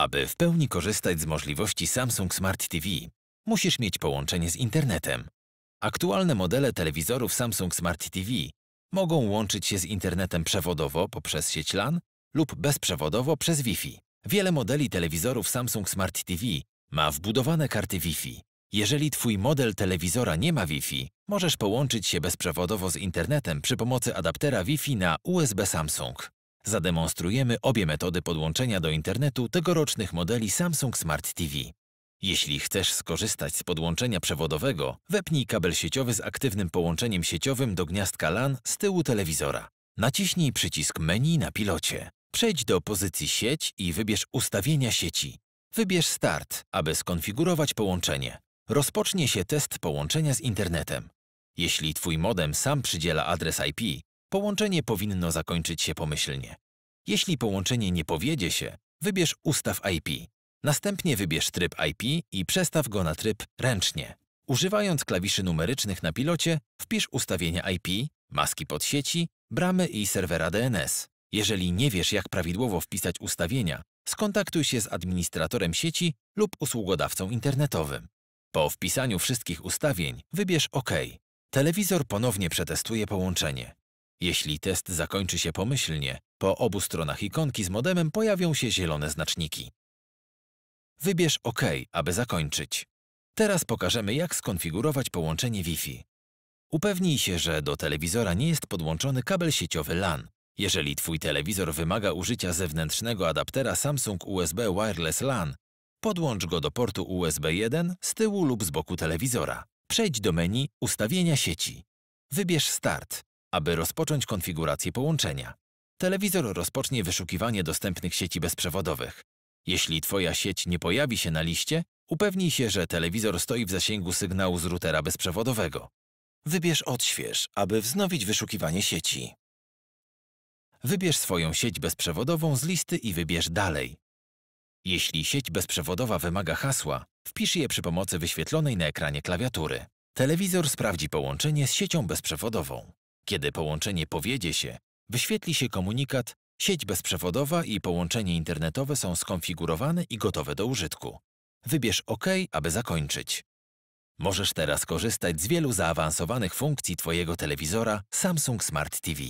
Aby w pełni korzystać z możliwości Samsung Smart TV, musisz mieć połączenie z internetem. Aktualne modele telewizorów Samsung Smart TV mogą łączyć się z internetem przewodowo poprzez sieć LAN lub bezprzewodowo przez Wi-Fi. Wiele modeli telewizorów Samsung Smart TV ma wbudowane karty Wi-Fi. Jeżeli Twój model telewizora nie ma Wi-Fi, możesz połączyć się bezprzewodowo z internetem przy pomocy adaptera Wi-Fi na USB Samsung zademonstrujemy obie metody podłączenia do internetu tegorocznych modeli Samsung Smart TV. Jeśli chcesz skorzystać z podłączenia przewodowego, wepnij kabel sieciowy z aktywnym połączeniem sieciowym do gniazdka LAN z tyłu telewizora. Naciśnij przycisk menu na pilocie. Przejdź do pozycji sieć i wybierz ustawienia sieci. Wybierz start, aby skonfigurować połączenie. Rozpocznie się test połączenia z internetem. Jeśli Twój modem sam przydziela adres IP, Połączenie powinno zakończyć się pomyślnie. Jeśli połączenie nie powiedzie się, wybierz ustaw IP. Następnie wybierz tryb IP i przestaw go na tryb ręcznie. Używając klawiszy numerycznych na pilocie, wpisz ustawienia IP, maski pod sieci, bramy i serwera DNS. Jeżeli nie wiesz, jak prawidłowo wpisać ustawienia, skontaktuj się z administratorem sieci lub usługodawcą internetowym. Po wpisaniu wszystkich ustawień wybierz OK. Telewizor ponownie przetestuje połączenie. Jeśli test zakończy się pomyślnie, po obu stronach ikonki z modemem pojawią się zielone znaczniki. Wybierz OK, aby zakończyć. Teraz pokażemy, jak skonfigurować połączenie Wi-Fi. Upewnij się, że do telewizora nie jest podłączony kabel sieciowy LAN. Jeżeli Twój telewizor wymaga użycia zewnętrznego adaptera Samsung USB Wireless LAN, podłącz go do portu USB 1 z tyłu lub z boku telewizora. Przejdź do menu Ustawienia sieci. Wybierz Start aby rozpocząć konfigurację połączenia. Telewizor rozpocznie wyszukiwanie dostępnych sieci bezprzewodowych. Jeśli Twoja sieć nie pojawi się na liście, upewnij się, że telewizor stoi w zasięgu sygnału z routera bezprzewodowego. Wybierz odśwież, aby wznowić wyszukiwanie sieci. Wybierz swoją sieć bezprzewodową z listy i wybierz Dalej. Jeśli sieć bezprzewodowa wymaga hasła, wpisz je przy pomocy wyświetlonej na ekranie klawiatury. Telewizor sprawdzi połączenie z siecią bezprzewodową. Kiedy połączenie powiedzie się, wyświetli się komunikat Sieć bezprzewodowa i połączenie internetowe są skonfigurowane i gotowe do użytku. Wybierz OK, aby zakończyć. Możesz teraz korzystać z wielu zaawansowanych funkcji Twojego telewizora Samsung Smart TV.